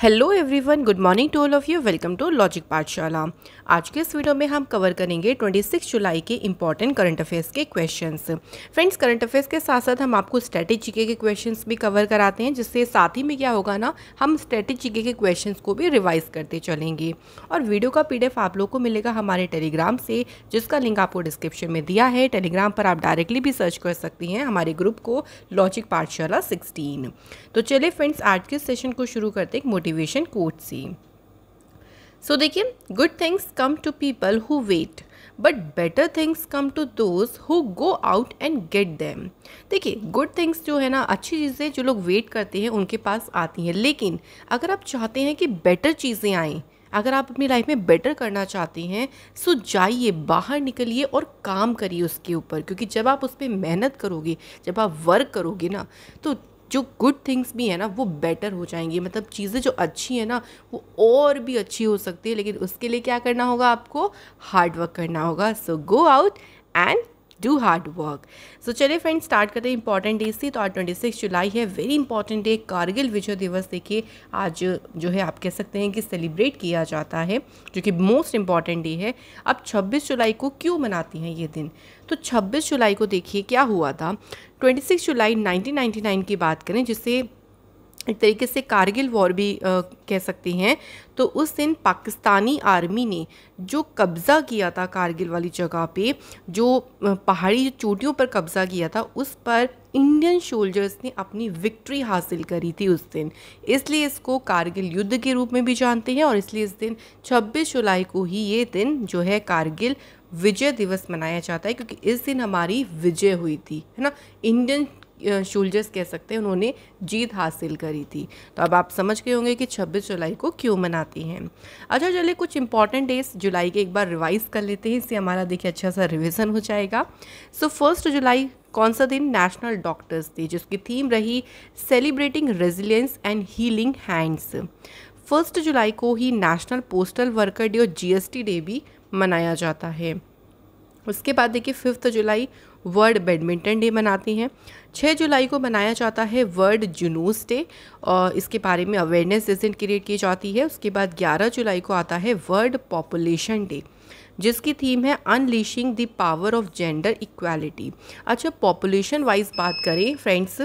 Hello everyone good morning to all of you welcome to logic Pathshala आज के इस video में हम कवर करेंगे 26 जुलाई के इंपॉर्टेंट करंट अफेयर्स के क्वेश्चंस फ्रेंड्स करंट अफेयर्स के साथ साथ हम आपको स्टैटिक जीके के क्वेश्चंस भी कवर कराते हैं जिससे साथ ही में क्या होगा ना हम स्टैटिक जीके के क्वेश्चन को भी रिवाइज करते चलेंगे और वीडियो का पी आप लोग को मिलेगा हमारे टेलीग्राम से जिसका लिंक आपको डिस्क्रिप्शन में दिया है टेलीग्राम पर आप डायरेक्टली भी सर्च कर सकती हैं हमारे ग्रुप को लॉजिक पाठशाला सिक्सटीन तो चलिए फ्रेंड्स आज के सेशन को शुरू करते एक मोटिवेशन कोट सी सो देखिए good things come to people who wait but better things come to those who go out and get them देखिए गुड थिंग्स जो है ना अच्छी चीज़ें जो लोग वेट करते हैं उनके पास आती हैं लेकिन अगर आप चाहते हैं कि बेटर चीज़ें आएँ अगर आप अपनी लाइफ में बेटर करना चाहते हैं सो जाइए बाहर निकलिए और काम करिए उसके ऊपर क्योंकि जब आप उस पर मेहनत करोगे जब आप वर्क करोगे ना तो जो गुड थिंग्स भी हैं ना वो बेटर हो जाएंगी मतलब चीज़ें जो अच्छी हैं ना वो और भी अच्छी हो सकती है लेकिन उसके लिए क्या करना होगा आपको हार्डवर्क करना होगा so go out and do hard work so चलिए फ्रेंड स्टार्ट करते हैं इंपॉर्टेंट डे से तो आज ट्वेंटी सिक्स जुलाई है very important day Kargil Vijay Diwas देखिए आज जो है आप कह सकते हैं कि सेलिब्रेट किया जाता है जो कि मोस्ट इंपॉर्टेंट डे है अब छब्बीस जुलाई को क्यों मनाती हैं ये दिन तो छब्बीस जुलाई को देखिए क्या हुआ था ट्वेंटी सिक्स जुलाई नाइनटीन नाइन्टी नाइन की बात करें जिसे एक तरीके से कारगिल वॉर भी आ, कह सकते हैं तो उस दिन पाकिस्तानी आर्मी ने जो कब्ज़ा किया था कारगिल वाली जगह पे जो पहाड़ी चोटियों पर कब्ज़ा किया था उस पर इंडियन सोल्जर्स ने अपनी विक्ट्री हासिल करी थी उस दिन इसलिए इसको कारगिल युद्ध के रूप में भी जानते हैं और इसलिए इस दिन 26 जुलाई को ही ये दिन जो है कारगिल विजय दिवस मनाया जाता है क्योंकि इस दिन हमारी विजय हुई थी है ना इंडियन शूल्जर्स कह सकते हैं उन्होंने जीत हासिल करी थी तो अब आप समझ गए होंगे कि 26 जुलाई को क्यों मनाते हैं अच्छा चलिए कुछ इंपॉर्टेंट डेज जुलाई के एक बार रिवाइज़ कर लेते हैं इससे हमारा देखिए अच्छा सा रिविज़न हो जाएगा सो फर्स्ट जुलाई कौन सा दिन नेशनल डॉक्टर्स डे जिसकी थीम रही celebrating resilience and healing hands first जुलाई को ही नेशनल पोस्टल वर्कर डे और जीएसटी डे भी मनाया जाता है उसके बाद देखिए फिफ्थ जुलाई वर्ल्ड बैडमिंटन डे मनाते हैं 6 जुलाई को मनाया जाता है वर्ल्ड जुनूस डे और इसके बारे में अवेयरनेस इजेंट क्रिएट की जाती है उसके बाद 11 जुलाई को आता है वर्ल्ड पॉपुलेशन डे जिसकी थीम है unleashing the power of gender equality अच्छा पॉपुलेशन वाइज बात करें फ्रेंड्स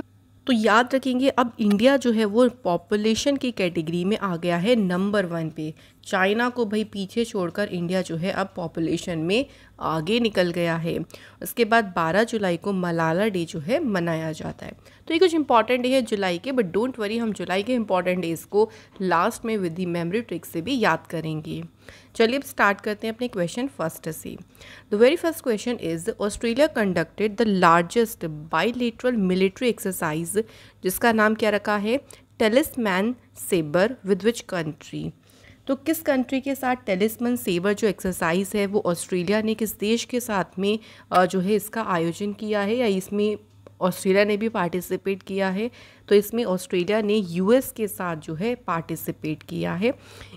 तो याद रखेंगे अब इंडिया जो है वो पॉपुलेशन की कैटेगरी में आ गया है नंबर वन पे चाइना को भाई पीछे छोड़कर इंडिया जो है अब पॉपुलेशन में आगे निकल गया है उसके बाद 12 जुलाई को मलाला डे जो है मनाया जाता है तो ये कुछ इंपॉर्टेंट डे है जुलाई के बट डोंट वरी हम जुलाई के इंपॉर्टेंट डेज को लास्ट में विद दी मेमोरी ट्रिक से भी याद करेंगे चलिए अब स्टार्ट करते हैं अपने क्वेश्चन फर्स्ट से the very first question is Australia conducted the largest bilateral military exercise जिसका नाम क्या रखा है Talisman Sabre with which country तो किस कंट्री के साथ टेलिस्मन सेवर जो एक्सरसाइज है वो ऑस्ट्रेलिया ने किस देश के साथ में जो है इसका आयोजन किया है या इसमें ऑस्ट्रेलिया ने भी पार्टिसिपेट किया है तो इसमें ऑस्ट्रेलिया ने यूएस के साथ जो है पार्टिसिपेट किया है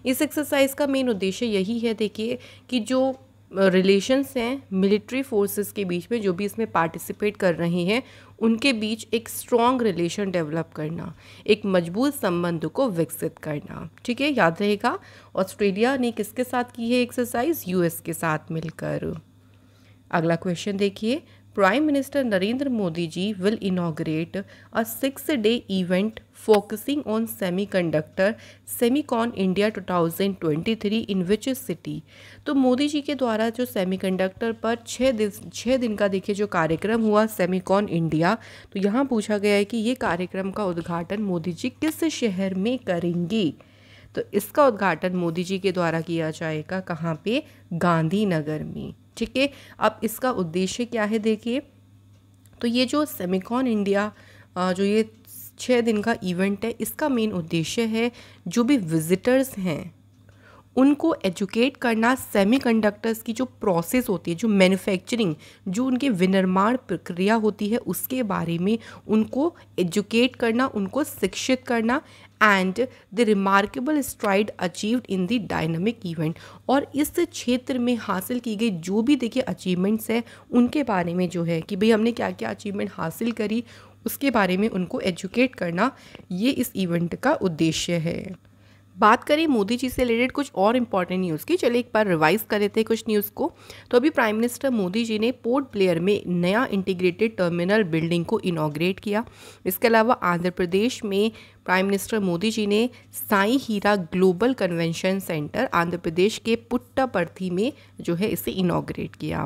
इस एक्सरसाइज का मेन उद्देश्य यही है देखिए कि जो रिलेशंस हैं मिलिट्री फोर्सेस के बीच में जो भी इसमें पार्टिसिपेट कर रहे हैं उनके बीच एक स्ट्रॉन्ग रिलेशन डेवलप करना एक मजबूत संबंध को विकसित करना ठीक है याद रहेगा ऑस्ट्रेलिया ने किसके साथ की है एक्सरसाइज यूएस के साथ मिलकर अगला क्वेश्चन देखिए will Minister a six day event focusing on semiconductor Semicon India two thousand twenty 2023 in which city तो मोदी जी के द्वारा जो सेमीकंडक्टर पर छः दिन छः दिन का देखिए जो कार्यक्रम हुआ सेमीकॉन इंडिया तो यहाँ पूछा गया है कि ये कार्यक्रम का उद्घाटन मोदी जी किस शहर में करेंगी तो इसका उद्घाटन मोदी जी के द्वारा किया जाएगा कहाँ पे गांधीनगर में ठीक है अब इसका उद्देश्य क्या है देखिए तो ये जो सेमिकॉन इंडिया जो ये छः दिन का इवेंट है इसका मेन उद्देश्य है जो भी विजिटर्स हैं उनको एजुकेट करना सेमीकंडक्टर्स की जो प्रोसेस होती है जो मैन्युफैक्चरिंग जो उनके विनिर्माण प्रक्रिया होती है उसके बारे में उनको एजुकेट करना उनको शिक्षित करना and the remarkable stride achieved in the dynamic event और इस क्षेत्र में हासिल की गई जो भी देखिए अचीवमेंट्स हैं उनके बारे में जो है कि भाई हमने क्या क्या अचीवमेंट हासिल करी उसके बारे में उनको एजुकेट करना ये इस इवेंट का उद्देश्य है बात करें मोदी जी से रिलेटेड कुछ और इम्पॉर्टेंट न्यूज़ की चलिए एक बार रिवाइज कर लेते हैं कुछ न्यूज़ को तो अभी प्राइम मिनिस्टर मोदी जी ने पोर्ट ब्लेयर में नया इंटीग्रेटेड टर्मिनल बिल्डिंग को इनाग्रेट किया इसके अलावा आंध्र प्रदेश में प्राइम मिनिस्टर मोदी जी ने Sai Hira global convention centre Andhra Pradesh के पुट्टापर्थी में जो है इसे इनाग्रेट किया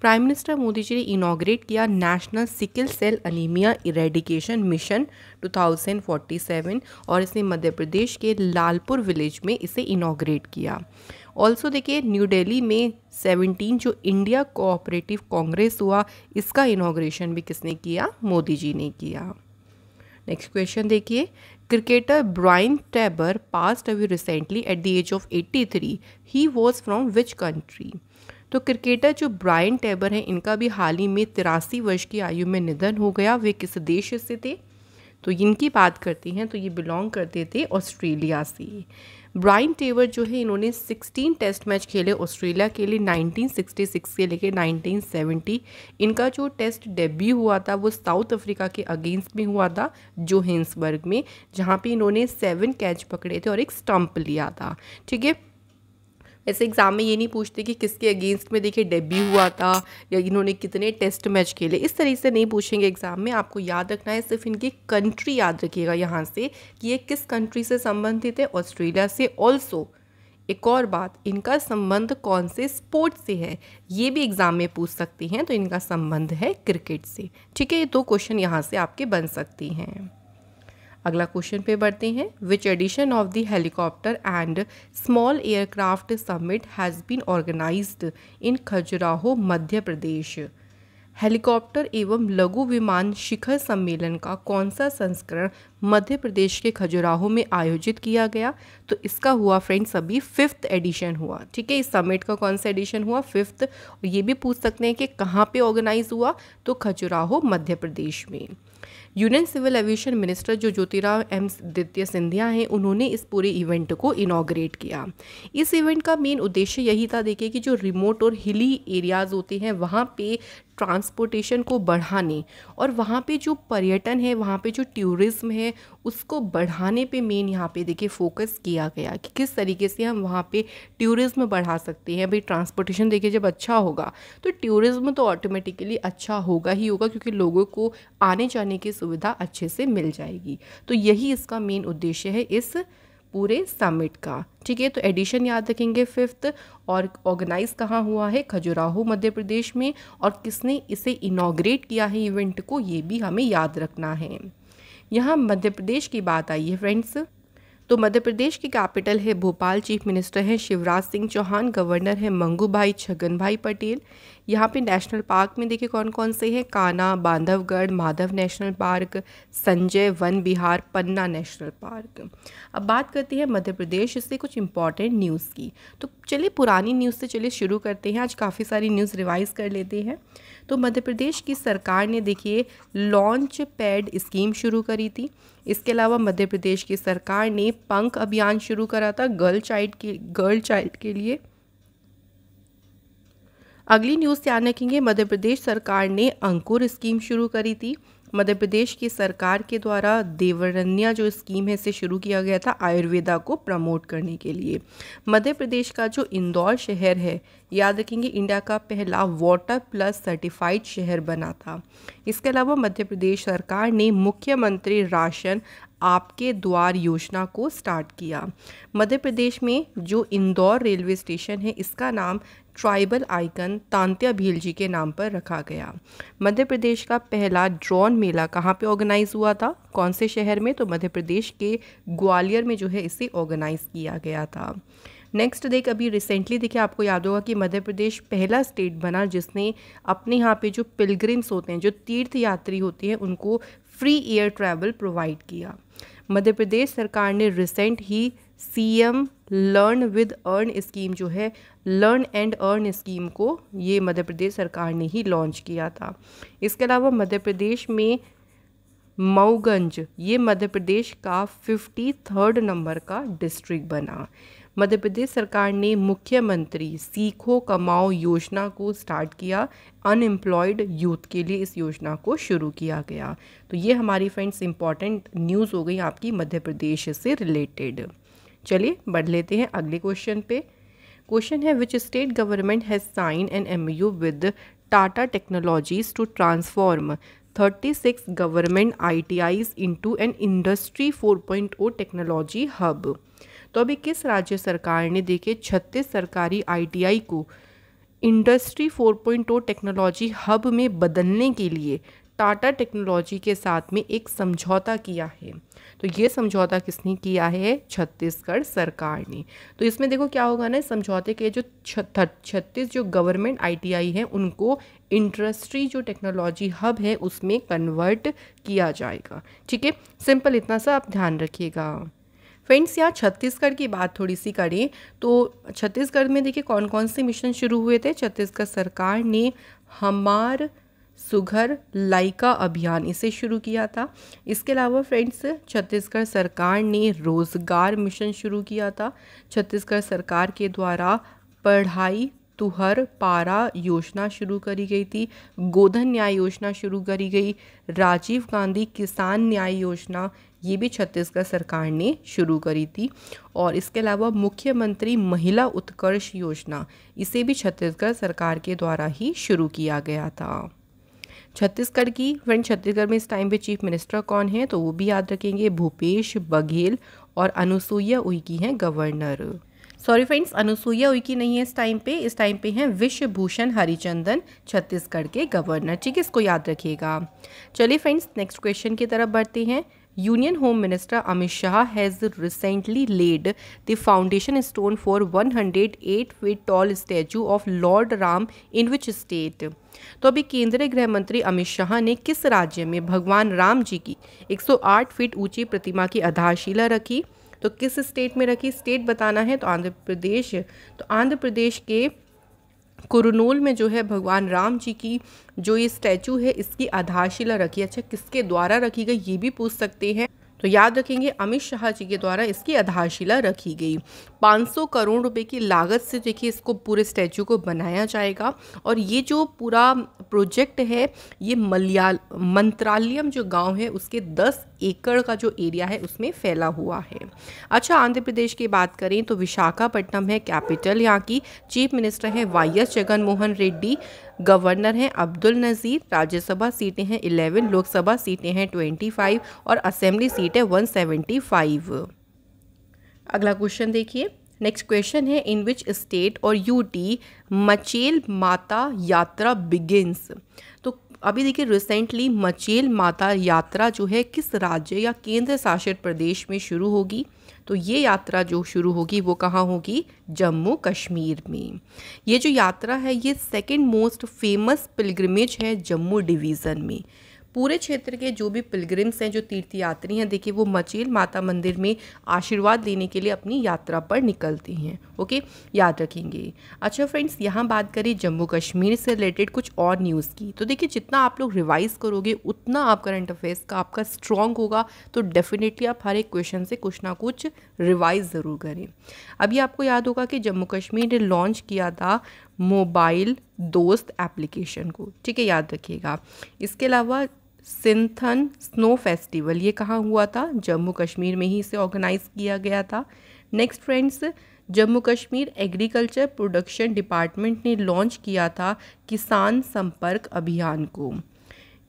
प्राइम मिनिस्टर मोदी जी ने इनाग्रेट किया national sickle cell anaemia eradication mission 2047 और इसने मध्य प्रदेश के लालपुर विलेज में इसे इनाग्रेट किया ऑल्सो देखिए न्यू डेली में 17 जो इंडिया कोऑपरेटिव कांग्रेस हुआ इसका इनाग्रेशन भी किसने किया मोदी जी ने किया नेक्स्ट क्वेश्चन देखिए cricketer Brian Taber passed recently at the age of eighty 83. He was from which country तो क्रिकेटर जो ब्रायन टेबर हैं इनका भी हाल ही में तिरासी वर्ष की आयु में निधन हो गया वे किस देश से थे तो इनकी बात करते हैं तो ये बिलोंग करते थे ऑस्ट्रेलिया से ब्राइन टेवर जो है इन्होंने 16 टेस्ट मैच खेले ऑस्ट्रेलिया के लिए 1966 से लेकर 1970 इनका जो टेस्ट डेब्यू हुआ था वो साउथ अफ्रीका के अगेंस्ट में हुआ था जोहेंसबर्ग में जहाँ पे इन्होंने सेवन कैच पकड़े थे और एक स्टंप लिया था ठीक है ऐसे एग्ज़ाम में ये नहीं पूछते कि किसके अगेंस्ट में देखिए डेब्यू हुआ था या इन्होंने कितने टेस्ट मैच खेले इस तरीके से नहीं पूछेंगे एग्ज़ाम में आपको याद रखना है सिर्फ इनकी कंट्री याद रखिएगा यहाँ से कि ये किस कंट्री से संबंधित है ऑस्ट्रेलिया से ऑल्सो एक और बात इनका संबंध कौन से स्पोर्ट्स से है ये भी एग्ज़ाम में पूछ सकती हैं तो इनका संबंध है क्रिकेट से ठीक है ये दो क्वेश्चन यहाँ से आपके बन सकती हैं अगला क्वेश्चन पे बढ़ते हैं which edition of the helicopter and small aircraft summit has been organised in Khajuraho Madhya Pradesh helicopter एवं लघु विमान शिखर सम्मेलन का कौन सा संस्करण मध्य प्रदेश के खजुराहो में आयोजित किया गया तो इसका हुआ फ्रेंड्स अभी फिफ्थ एडिशन हुआ ठीक है इस समिट का कौन सा एडिशन हुआ फिफ्थ और ये भी पूछ सकते हैं कि कहाँ पे ऑर्गेनाइज हुआ तो खजुराहो मध्य प्रदेश में यूनियन सिविल एविएशन मिनिस्टर जो ज्योतिराव एम दित्य सिंधिया हैं उन्होंने इस पूरे इवेंट को इनाग्रेट किया इस इवेंट का मेन उद्देश्य यही था देखिए कि जो रिमोट और हिली एरियाज़ होते हैं वहाँ पे ट्रांसपोर्टेशन को बढ़ाने और वहाँ पे जो पर्यटन है वहाँ पे जो टूरिज़्म है उसको बढ़ाने पे मेन यहाँ पे देखिए फोकस किया गया कि किस तरीके से हम वहाँ पे टूरिज़्म बढ़ा सकते हैं भाई ट्रांसपोर्टेशन देखिए जब अच्छा होगा तो टूरिज़्म तो ऑटोमेटिकली अच्छा होगा ही होगा क्योंकि लोगों को आने जाने की सुविधा अच्छे से मिल जाएगी तो यही इसका मेन उद्देश्य है इस पूरे समिट का ठीक है तो एडिशन याद रखेंगे फिफ्थ और ऑर्गेनाइज कहाँ हुआ है खजुराहो मध्य प्रदेश में और किसने इसे इनाग्रेट किया है इवेंट को ये भी हमें याद रखना है यहाँ मध्य प्रदेश की बात आई है फ्रेंड्स तो मध्य प्रदेश की कैपिटल है भोपाल चीफ मिनिस्टर हैं शिवराज सिंह चौहान गवर्नर हैं मंगू भाई छगन भाई पटेल यहाँ पे नेशनल पार्क में देखिए कौन कौन से हैं Kanha Bandhavgarh Madhav national park Sanjay Van Vihar Panna national park अब बात करते हैं मध्य प्रदेश इससे कुछ इंपॉर्टेंट न्यूज़ की तो चलिए पुरानी न्यूज़ से चलिए शुरू करते हैं आज काफ़ी सारी न्यूज़ रिवाइज़ कर लेते हैं तो मध्य प्रदेश की सरकार ने देखिए लॉन्च पैड स्कीम शुरू करी थी इसके अलावा मध्य प्रदेश की सरकार ने पंख अभियान शुरू करा था गर्ल चाइल्ड के गर्ल चाइल्ड के लिए अगली न्यूज़ ध्यान रखेंगे मध्य प्रदेश सरकार ने अंकुर स्कीम शुरू करी थी मध्य प्रदेश की सरकार के द्वारा देवरन्या जो स्कीम है इसे शुरू किया गया था आयुर्वेदा को प्रमोट करने के लिए मध्य प्रदेश का जो इंदौर शहर है याद रखेंगे इंडिया का पहला वाटर प्लस सर्टिफाइड शहर बना था इसके अलावा मध्य प्रदेश सरकार ने मुख्यमंत्री राशन आपके द्वार योजना को स्टार्ट किया मध्य प्रदेश में जो इंदौर रेलवे स्टेशन है इसका नाम ट्राइबल आइकन तांत्या भील जी के नाम पर रखा गया मध्य प्रदेश का पहला ड्रोन मेला कहाँ पे ऑर्गेनाइज हुआ था कौन से शहर में तो मध्य प्रदेश के ग्वालियर में जो है इसे ऑर्गेनाइज किया गया था नेक्स्ट देख अभी रिसेंटली देखिए आपको याद होगा कि मध्य प्रदेश पहला स्टेट बना जिसने अपने यहाँ पे जो पिलग्रिम्स होते हैं जो तीर्थ यात्री होते हैं उनको फ्री एयर ट्रैवल प्रोवाइड किया मध्य प्रदेश सरकार ने रिसेंट ही C M learn with earn scheme जो है लर्न एंड अर्न स्कीम को ये मध्य प्रदेश सरकार ने ही लॉन्च किया था इसके अलावा मध्य प्रदेश में मऊगंज ये मध्य प्रदेश का फिफ्टी थर्ड नंबर का डिस्ट्रिक्ट बना मध्य प्रदेश सरकार ने मुख्यमंत्री सीखो कमाओ योजना को स्टार्ट किया अनएम्प्लॉयड यूथ के लिए इस योजना को शुरू किया गया तो ये हमारी फ्रेंड्स इंपॉर्टेंट न्यूज़ हो गई आपकी मध्य प्रदेश से रिलेटेड चलिए बढ़ लेते हैं अगले क्वेश्चन पे क्वेश्चन है which state government has sign an M U with Tata Technologies to transform 36 into ITIs industry four point 4.0 technology hub तो अभी किस राज्य सरकार ने देखे छत्तीस सरकारी आईटीआई को इंडस्ट्री 4.0 टेक्नोलॉजी हब में बदलने के लिए टाटा टेक्नोलॉजी के साथ में एक समझौता किया है तो ये समझौता किसने किया है छत्तीसगढ़ सरकार ने तो इसमें देखो क्या होगा ना समझौते के जो छत्तीस जो गवर्नमेंट आईटीआई है उनको इंडस्ट्री जो टेक्नोलॉजी हब है उसमें कन्वर्ट किया जाएगा ठीक है सिंपल इतना सा आप ध्यान रखिएगा फ्रेंड्स यहाँ छत्तीसगढ़ की बात थोड़ी सी करें तो छत्तीसगढ़ में देखिए कौन कौन से मिशन शुरू हुए थे छत्तीसगढ़ सरकार ने हमार सुघर लाइका अभियान इसे शुरू किया था इसके अलावा फ्रेंड्स छत्तीसगढ़ सरकार ने रोज़गार मिशन शुरू किया था छत्तीसगढ़ सरकार के द्वारा पढ़ाई तुहर पारा योजना शुरू करी गई थी गोधन न्याय योजना शुरू करी गई राजीव गांधी किसान न्याय योजना ये भी छत्तीसगढ़ सरकार ने शुरू करी थी और इसके अलावा मुख्यमंत्री महिला उत्कर्ष योजना इसे भी छत्तीसगढ़ सरकार के द्वारा ही शुरू किया गया था छत्तीसगढ़ की फ्रेंड छत्तीसगढ़ में इस टाइम पे चीफ मिनिस्टर कौन है तो वो भी याद रखेंगे भूपेश बघेल और अनुसुईया उइकी हैं governor sorry friends Anusuiya Uikey नहीं है इस टाइम पे इस टाइम पे हैं विश्वभूषण हरिचंदन छत्तीसगढ़ के गवर्नर ठीक है इसको याद रखिएगा चलिए फ्रेंड्स नेक्स्ट क्वेश्चन की तरफ बढ़ते हैं Union Home Minister Amit Shah has recently laid the foundation stone for 108 feet tall statue of Lord Ram in which state? तो अभी केंद्रीय गृह मंत्री अमित शाह ने किस राज्य में भगवान राम जी की 108 फीट ऊंची प्रतिमा की आधारशिला रखी तो किस स्टेट में रखी स्टेट बताना है तो आंध्र प्रदेश तो आंध्र प्रदेश के कुरनूल में जो है भगवान राम जी की जो ये स्टैचू है इसकी आधारशिला रखी अच्छा किसके द्वारा रखी गई ये भी पूछ सकते हैं तो याद रखेंगे अमित शाह जी के द्वारा इसकी आधारशिला रखी गई 500 करोड़ रुपए की लागत से देखिए इसको पूरे स्टैचू को बनाया जाएगा और ये जो पूरा प्रोजेक्ट है ये मलयाल मंत्रालयम जो गांव है उसके 10 एकड़ का जो एरिया है उसमें फैला हुआ है अच्छा आंध्र प्रदेश की बात करें तो विशाखापट्टनम है कैपिटल यहाँ की चीफ मिनिस्टर हैं Y S Jaganmohan Reddy governor हैं अब्दुल नज़ीर राज्यसभा सीटें हैं इलेवन लोकसभा सीटें हैं फाइव और असेंबली सीट है फाइव अगला क्वेश्चन देखिए नेक्स्ट क्वेश्चन है इन विच स्टेट और यूटी मचेल माता यात्रा बिगिनस तो अभी देखिए रिसेंटली मचेल माता यात्रा जो है किस राज्य या केंद्र शासित प्रदेश में शुरू होगी तो ये यात्रा जो शुरू होगी वो कहाँ होगी जम्मू कश्मीर में ये जो यात्रा है ये सेकेंड मोस्ट फेमस पिलग्रमेज है जम्मू डिवीज़न में पूरे क्षेत्र के जो भी पिलग्रिम्स हैं जो तीर्थयात्री हैं देखिए वो मचेल माता मंदिर में आशीर्वाद लेने के लिए अपनी यात्रा पर निकलती हैं ओके याद रखेंगे अच्छा फ्रेंड्स यहाँ बात करें जम्मू कश्मीर से रिलेटेड कुछ और न्यूज़ की तो देखिए जितना आप लोग रिवाइज़ करोगे उतना आप करंट अफेयर्स का आपका स्ट्रॉन्ग होगा तो डेफिनेटली आप हर एक क्वेश्चन से कुछ ना कुछ रिवाइज़ ज़रूर करें अभी आपको याद होगा कि जम्मू कश्मीर ने लॉन्च किया था मोबाइल दोस्त एप्लीकेशन को ठीक है याद रखिएगा इसके अलावा सिंथन स्नो फेस्टिवल ये कहाँ हुआ था जम्मू कश्मीर में ही इसे ऑर्गेनाइज किया गया था next friends Jammu Kashmir agriculture production department ने लॉन्च किया था किसान संपर्क अभियान को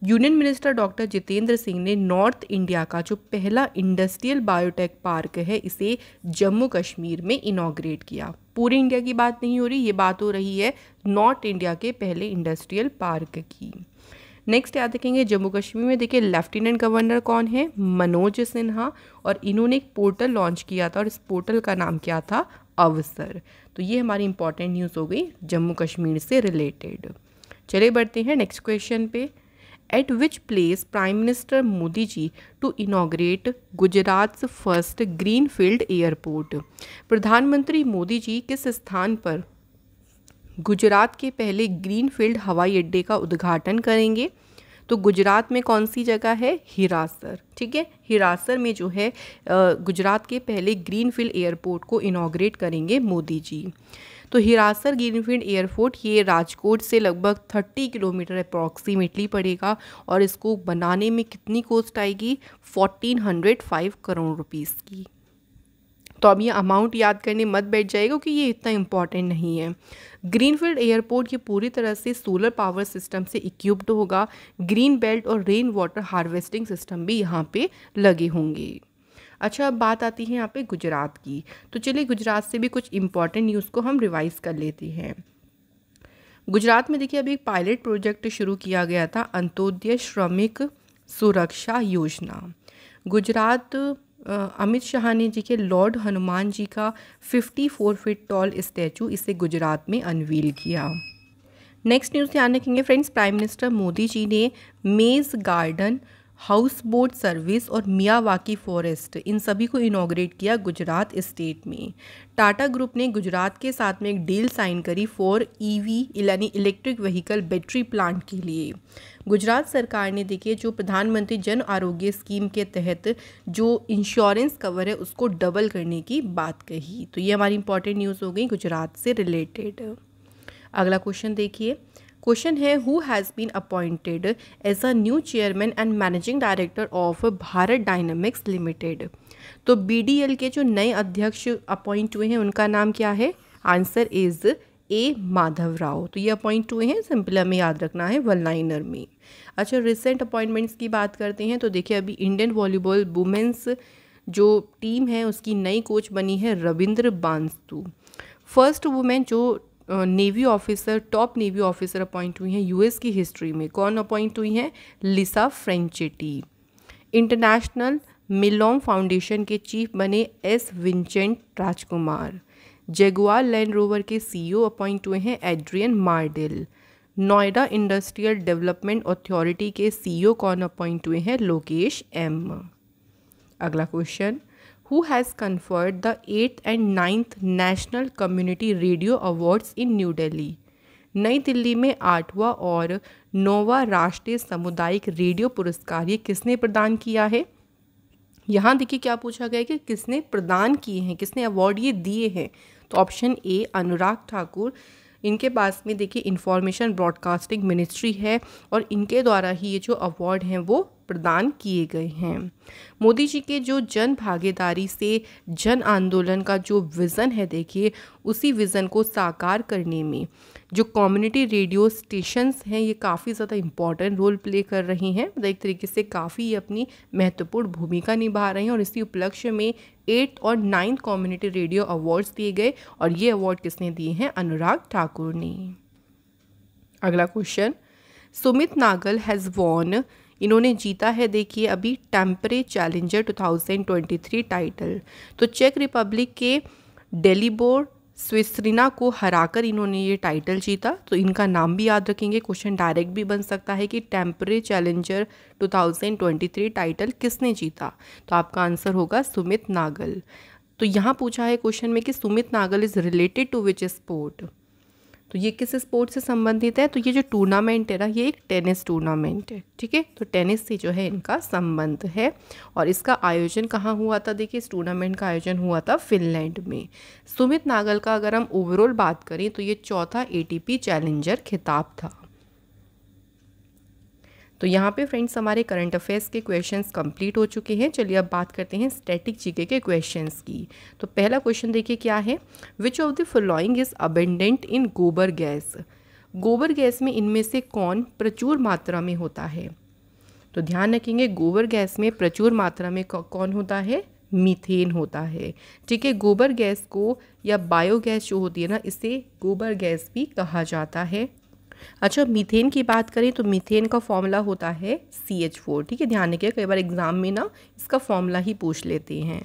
union minister doctor Jitendra Singh ने नॉर्थ इंडिया का जो पहला इंडस्ट्रियल बायोटेक पार्क है इसे जम्मू कश्मीर में इनाग्रेट किया पूरी इंडिया की बात नहीं हो रही ये बात हो रही है नॉर्थ इंडिया के पहले इंडस्ट्रियल पार्क की नेक्स्ट याद रखेंगे जम्मू कश्मीर में देखिए लेफ्टिनेंट गवर्नर कौन है मनोज सिन्हा और इन्होंने एक पोर्टल लॉन्च किया था और इस पोर्टल का नाम क्या था अवसर तो ये हमारी इंपॉर्टेंट न्यूज़ हो गई जम्मू कश्मीर से रिलेटेड चले बढ़ते हैं नेक्स्ट क्वेश्चन पे at which place prime minister Modi ji to inaugurate Gujarat first green field airport प्रधानमंत्री मोदी जी किस स्थान पर गुजरात के पहले ग्रीनफील्ड हवाई अड्डे का उद्घाटन करेंगे तो गुजरात में कौन सी जगह है हिरासर ठीक है हिरासर में जो है गुजरात के पहले ग्रीनफील्ड एयरपोर्ट को इनाग्रेट करेंगे मोदी जी तो हिरासर ग्रीनफील्ड एयरपोर्ट ये राजकोट से लगभग 30 किलोमीटर अप्रॉक्सीमेटली पड़ेगा और इसको बनाने में कितनी कॉस्ट आएगी 1405 करोड़ रुपीस की तो अब ये अमाउंट याद करने मत बैठ जाएगा कि ये इतना इम्पॉर्टेंट नहीं है ग्रीनफील्ड एयरपोर्ट ये पूरी तरह से सोलर पावर सिस्टम से इक्विप्ड होगा ग्रीन बेल्ट और रेन वाटर हार्वेस्टिंग सिस्टम भी यहाँ पे लगे होंगे अच्छा अब बात आती है यहाँ पे गुजरात की तो चलिए गुजरात से भी कुछ इम्पॉर्टेंट न्यूज़ को हम रिवाइज़ कर लेते हैं गुजरात में देखिए अभी एक पायलट प्रोजेक्ट शुरू किया गया था अंत्योदय श्रमिक सुरक्षा योजना गुजरात अमित शाहानी जी के लॉर्ड हनुमान जी का 54 फीट टॉल स्टैचू इसे गुजरात में अनवील किया नेक्स्ट न्यूज़ ध्यान रखेंगे friends prime minister Modi ji ने maze garden house boat service और मियावाकी फॉरेस्ट इन सभी को इनाग्रेट किया गुजरात स्टेट में टाटा ग्रुप ने गुजरात के साथ में एक डील साइन करी फॉर ईवी e यानी इलेक्ट्रिक व्हीकल बैटरी प्लांट के लिए गुजरात सरकार ने देखिए जो प्रधानमंत्री जन आरोग्य स्कीम के तहत जो इंश्योरेंस कवर है उसको डबल करने की बात कही तो ये हमारी इंपॉर्टेंट न्यूज़ हो गई गुजरात से रिलेटेड अगला क्वेश्चन देखिए क्वेश्चन है who has been appointed as a new chairman and managing director of Bharat dynamics limited तो बी के जो नए अध्यक्ष अपॉइंट हुए हैं उनका नाम क्या है answer is A Madhav Rao तो ये अपॉइंट हुए हैं सिंपल हमें याद रखना है वन लाइनर में अच्छा रिसेंट अपॉइंटमेंट्स की बात करते हैं तो देखिए अभी इंडियन वॉलीबॉल वुमेंस जो टीम है उसकी नई कोच बनी है रविंद्र बांसतू फर्स्ट वुमेन जो navy officer top navy officer appoint हुई हैं यूएस की हिस्ट्री में कौन अपॉइंट हुई हैं लिसा फ्रेंचेटी इंटरनेशनल मिलोंग फाउंडेशन के चीफ बने S Vincent Rajkumar Jaguar Land Rover के सीईओ अपॉइंट e हुए हैं Adrian Mardell Noida industrial development authority के सीईओ e कौन अपॉइंट हुए हैं लोकेश एम अगला question who has conferred the 8th and 9th National Community Radio Awards in New Delhi. नई दिल्ली में आठवां और नौवा राष्ट्रीय सामुदायिक रेडियो पुरस्कार ये किसने प्रदान किया है यहाँ देखिए क्या पूछा गया कि किसने प्रदान किए हैं किसने अवार्ड ये दिए हैं तो ऑप्शन ए अनुराग ठाकुर इनके पास में देखिए इन्फॉर्मेशन ब्रॉडकास्टिंग मिनिस्ट्री है और इनके द्वारा ही ये जो अवार्ड हैं वो प्रदान किए गए हैं मोदी जी के जो जन भागीदारी से जन आंदोलन का जो विज़न है देखिए उसी विज़न को साकार करने में जो कम्युनिटी रेडियो स्टेशंस हैं ये काफ़ी ज़्यादा इम्पॉर्टेंट रोल प्ले कर रही हैं मतलब एक तरीके से काफ़ी अपनी महत्वपूर्ण भूमिका निभा रही हैं और इसी उपलक्ष्य में एट्थ और नाइन्थ कम्युनिटी रेडियो अवार्ड्स दिए गए और ये अवार्ड किसने दिए हैं अनुराग ठाकुर ने अगला question Sumit Nagal has won इन्होंने जीता है देखिए अभी टेम्परे चैलेंजर 2023 टाइटल तो चेक रिपब्लिक के डेलीबोर स्विसरिना को हराकर इन्होंने ये टाइटल जीता तो इनका नाम भी याद रखेंगे क्वेश्चन डायरेक्ट भी बन सकता है कि टेम्परे चैलेंजर 2023 टाइटल किसने जीता तो आपका आंसर होगा सुमित नागल तो यहाँ पूछा है क्वेश्चन में कि Sumit Nagal is related to which sport तो ये किस स्पोर्ट से संबंधित है तो ये जो टूर्नामेंट है ना ये एक टेनिस टूर्नामेंट है ठीक है तो टेनिस से जो है इनका संबंध है और इसका आयोजन कहाँ हुआ था देखिए इस टूर्नामेंट का आयोजन हुआ था फिनलैंड में सुमित नागल का अगर हम ओवरऑल बात करें तो ये चौथा ए चैलेंजर खिताब था तो यहाँ पे फ्रेंड्स हमारे करंट अफेयर्स के क्वेश्चंस कंप्लीट हो चुके हैं चलिए अब बात करते हैं स्टैटिक जीके के क्वेश्चंस की तो पहला क्वेश्चन देखिए क्या है which of the following is abundant in gobar gas गोबर गैस में इनमें से कौन प्रचुर मात्रा में होता है तो ध्यान रखेंगे गोबर गैस में प्रचुर मात्रा में कौन होता है मीथेन होता है ठीक है गोबर गैस को या बायोगैस जो होती है ना इसे गोबर गैस भी कहा जाता है अच्छा मीथेन की बात करें तो मीथेन का फॉर्मूला होता है सी एच फोर ठीक है ध्यान रखिए कई बार एग्जाम में ना इसका फॉर्मूला ही पूछ लेते हैं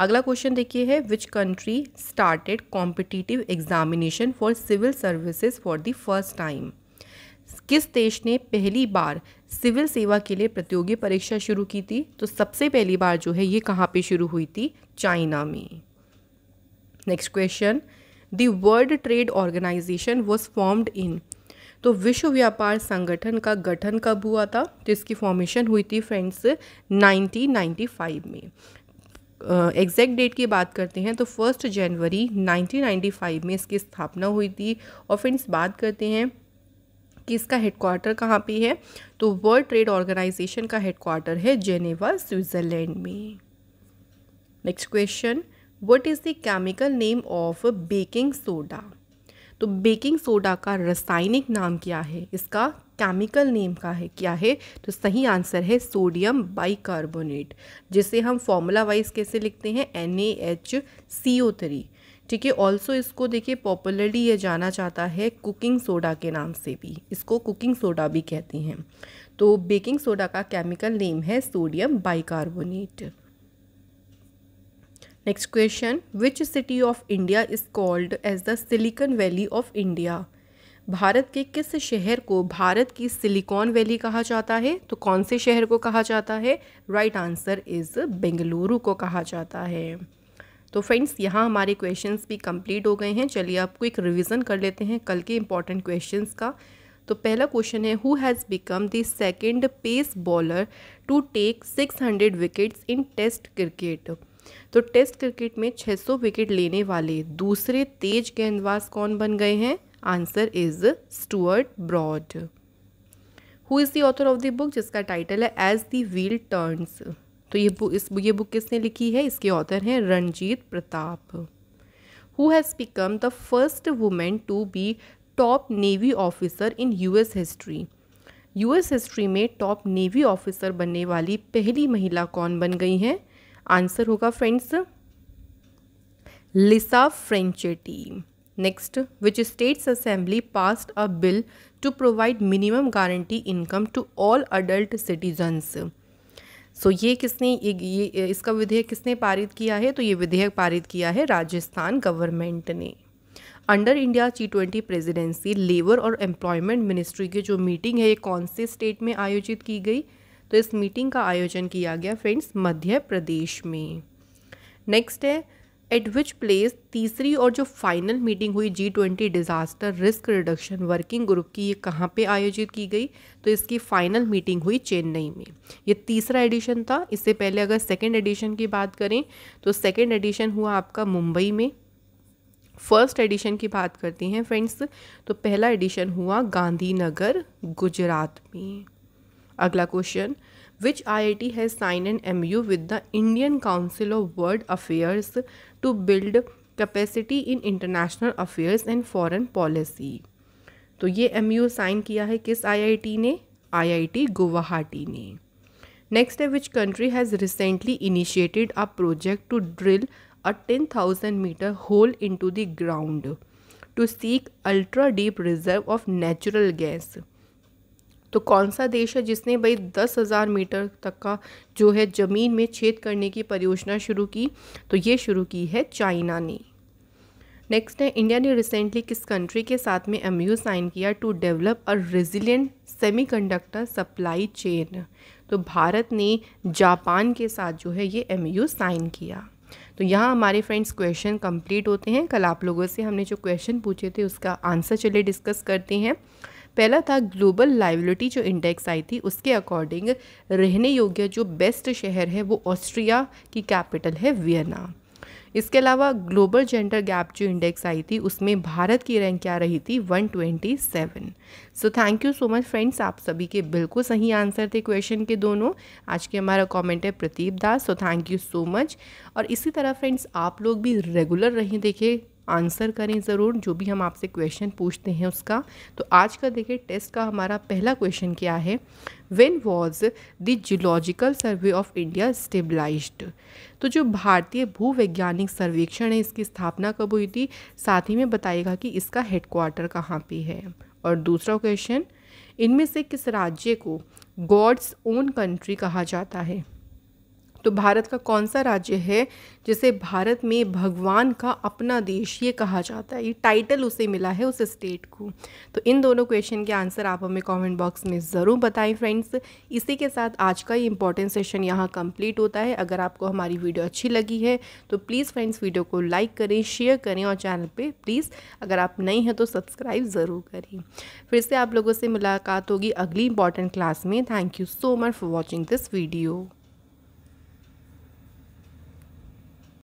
अगला क्वेश्चन देखिए है which country started competitive examination for civil services for the first time किस देश ने पहली बार सिविल सेवा के लिए प्रतियोगी परीक्षा शुरू की थी तो सबसे पहली बार जो है ये कहाँ पे शुरू हुई थी चाइना में next question the world trade organisation was formed in तो विश्व व्यापार संगठन का गठन कब हुआ था तो इसकी फॉर्मेशन हुई थी फ्रेंड्स 1995 में एग्जैक्ट uh, डेट की बात करते हैं तो फर्स्ट जनवरी 1995 में इसकी स्थापना हुई थी और फ्रेंड्स बात करते हैं कि इसका हेडक्वार्टर कहाँ पे है तो वर्ल्ड ट्रेड ऑर्गेनाइजेशन का हेडक्वार्टर है जेनेवा स्विट्ज़रलैंड में next question what is the chemical name of baking soda तो बेकिंग सोडा का रासायनिक नाम क्या है इसका केमिकल नेम का है क्या है तो सही आंसर है सोडियम बाइकार्बोनेट जिसे हम फॉर्मूला वाइज कैसे लिखते हैं N A H C O three ठीक है ऑल्सो इसको देखिए पॉपुलरली ये जाना जाता है कुकिंग सोडा के नाम से भी इसको कुकिंग सोडा भी कहते हैं तो बेकिंग सोडा का केमिकल नेम है sodium bicarbonate next question which city of India is called as the Silicon valley of India भारत के किस शहर को भारत की सिलिकॉन वैली कहा जाता है तो कौन से शहर को कहा जाता है राइट आंसर इज़ बेंगलुरु को कहा जाता है तो फ्रेंड्स यहाँ हमारे क्वेश्चंस भी कंप्लीट हो गए हैं चलिए आप क्विक रिवीजन कर लेते हैं कल के इंपॉर्टेंट क्वेश्चंस का तो पहला क्वेश्चन है who has become the second pace bowler to take 600 wickets in test cricket तो टेस्ट क्रिकेट में 600 विकेट लेने वाले दूसरे तेज गेंदबाज कौन बन गए हैं answer is Stuart Broad who is the author of the book जिसका टाइटल है एज द व्हील टर्न्स तो ये बुक इस ये बुक किसने लिखी है इसके ऑथर हैं Ranjit Pratap who has become the first women to be top navy officer in US history US history में टॉप नेवी ऑफिसर बनने वाली पहली महिला कौन बन गई हैं आंसर होगा friends Lisa Franchetti next which states assembly passed a bill to provide minimum guarantee income to all adult citizens so ये किसने ये, ये इसका विधेयक किसने पारित किया है तो ये विधेयक पारित किया है राजस्थान गवर्नमेंट ने under India G twenty presidency labour और एम्प्लॉयमेंट मिनिस्ट्री की जो मीटिंग है ये कौन से स्टेट में आयोजित की गई तो इस मीटिंग का आयोजन किया गया फ्रेंड्स मध्य प्रदेश में नेक्स्ट है एट विच प्लेस तीसरी और जो फाइनल मीटिंग हुई G twenty disaster risk reduction working group की ये कहाँ पे आयोजित की गई तो इसकी फाइनल मीटिंग हुई चेन्नई में ये तीसरा एडिशन था इससे पहले अगर सेकेंड एडिशन की बात करें तो सेकेंड एडिशन हुआ आपका मुंबई में फर्स्ट एडिशन की बात करते हैं फ्रेंड्स तो पहला एडिशन हुआ गांधीनगर गुजरात में अगला question which I I T has sign an M U with the Indian council of world affairs to build capacity in international affairs and foreign policy तो ये एम यू साइन किया है किस आई आई टी ने आई I T Guwahati ने next है which country has recently initiated a project to drill a ten thousand metre hole into the ground to seek ultra deep reserve of natural gas तो कौन सा देश है जिसने भाई दस हज़ार मीटर तक का जो है ज़मीन में छेद करने की परियोजना शुरू की तो ये शुरू की है चाइना ने नेक्स्ट है इंडिया ने रिसेंटली किस कंट्री के साथ में एम यू साइन किया to develop a resilient semiconductor supply chain तो भारत ने जापान के साथ जो है ये एम साइन किया तो यहाँ हमारे फ्रेंड्स क्वेश्चन कंप्लीट होते हैं कल आप लोगों से हमने जो क्वेश्चन पूछे थे उसका आंसर चले डिस्कस करते हैं पहला था ग्लोबल लाइवलिटी जो इंडेक्स आई थी उसके अकॉर्डिंग रहने योग्य जो बेस्ट शहर है वो ऑस्ट्रिया की कैपिटल है वियना इसके अलावा ग्लोबल जेंडर गैप जो इंडेक्स आई थी उसमें भारत की रैंक क्या रही थी 127 so thank you so much friends आप सभी के बिल्कुल सही आंसर थे क्वेश्चन के दोनों आज के हमारा कमेंट है Pratip Das so thank you so much और इसी तरह फ्रेंड्स आप लोग भी रेगुलर रहें देखें आंसर करें ज़रूर जो भी हम आपसे क्वेश्चन पूछते हैं उसका तो आज का देखिए टेस्ट का हमारा पहला क्वेश्चन क्या है when was the geological survey of India stabilise तो जो भारतीय भूवैज्ञानिक सर्वेक्षण है इसकी स्थापना कब हुई थी साथ ही में बताइएगा कि इसका हेडक्वार्टर कहाँ पे है और दूसरा क्वेश्चन इनमें से किस राज्य को गॉड्स ओन कंट्री कहा जाता है तो भारत का कौन सा राज्य है जिसे भारत में भगवान का अपना देश ये कहा जाता है ये टाइटल उसे मिला है उस स्टेट को तो इन दोनों क्वेश्चन के आंसर आप हमें कमेंट बॉक्स में ज़रूर बताएं फ्रेंड्स इसी के साथ आज का ये इंपॉर्टेंट सेशन यहाँ कंप्लीट होता है अगर आपको हमारी वीडियो अच्छी लगी है तो प्लीज़ फ्रेंड्स वीडियो को लाइक करें शेयर करें और चैनल पर प्लीज़ अगर आप नए हैं तो सब्सक्राइब ज़रूर करें फिर से आप लोगों से मुलाकात होगी अगली इंपॉर्टेंट क्लास में thank you so much for watching this video